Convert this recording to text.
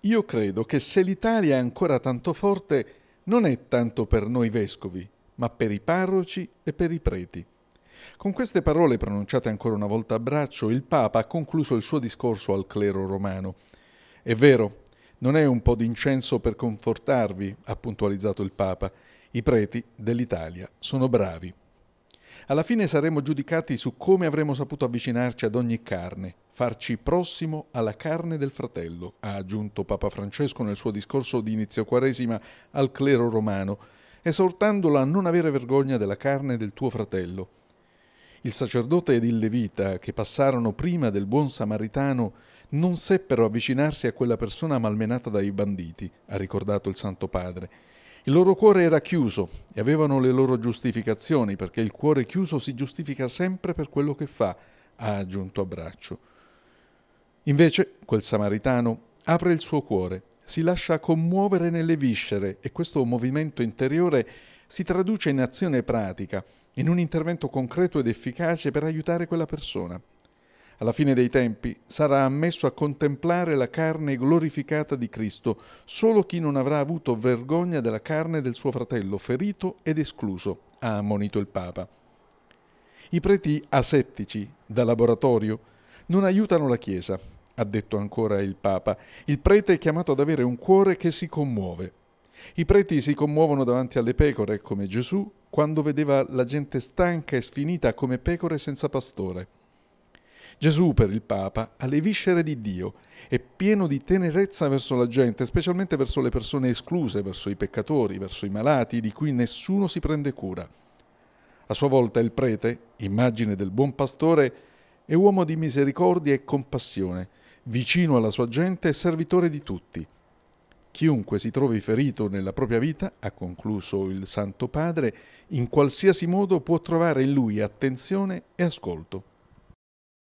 Io credo che se l'Italia è ancora tanto forte non è tanto per noi vescovi, ma per i parroci e per i preti. Con queste parole pronunciate ancora una volta a braccio, il Papa ha concluso il suo discorso al clero romano. È vero, non è un po' d'incenso per confortarvi, ha puntualizzato il Papa. I preti dell'Italia sono bravi. Alla fine saremo giudicati su come avremo saputo avvicinarci ad ogni carne, farci prossimo alla carne del fratello, ha aggiunto Papa Francesco nel suo discorso di inizio Quaresima al clero romano, esortandolo a non avere vergogna della carne del tuo fratello. Il sacerdote ed il levita, che passarono prima del buon samaritano, non seppero avvicinarsi a quella persona malmenata dai banditi, ha ricordato il Santo Padre il loro cuore era chiuso e avevano le loro giustificazioni, perché il cuore chiuso si giustifica sempre per quello che fa, ha aggiunto Abbraccio. Invece, quel samaritano apre il suo cuore, si lascia commuovere nelle viscere e questo movimento interiore si traduce in azione pratica, in un intervento concreto ed efficace per aiutare quella persona alla fine dei tempi, sarà ammesso a contemplare la carne glorificata di Cristo solo chi non avrà avuto vergogna della carne del suo fratello ferito ed escluso, ha ammonito il Papa. I preti asettici, da laboratorio, non aiutano la Chiesa, ha detto ancora il Papa. Il prete è chiamato ad avere un cuore che si commuove. I preti si commuovono davanti alle pecore, come Gesù, quando vedeva la gente stanca e sfinita come pecore senza pastore. Gesù per il Papa ha le viscere di Dio, è pieno di tenerezza verso la gente, specialmente verso le persone escluse, verso i peccatori, verso i malati, di cui nessuno si prende cura. A sua volta il prete, immagine del buon pastore, è uomo di misericordia e compassione, vicino alla sua gente e servitore di tutti. Chiunque si trovi ferito nella propria vita, ha concluso il Santo Padre, in qualsiasi modo può trovare in lui attenzione e ascolto.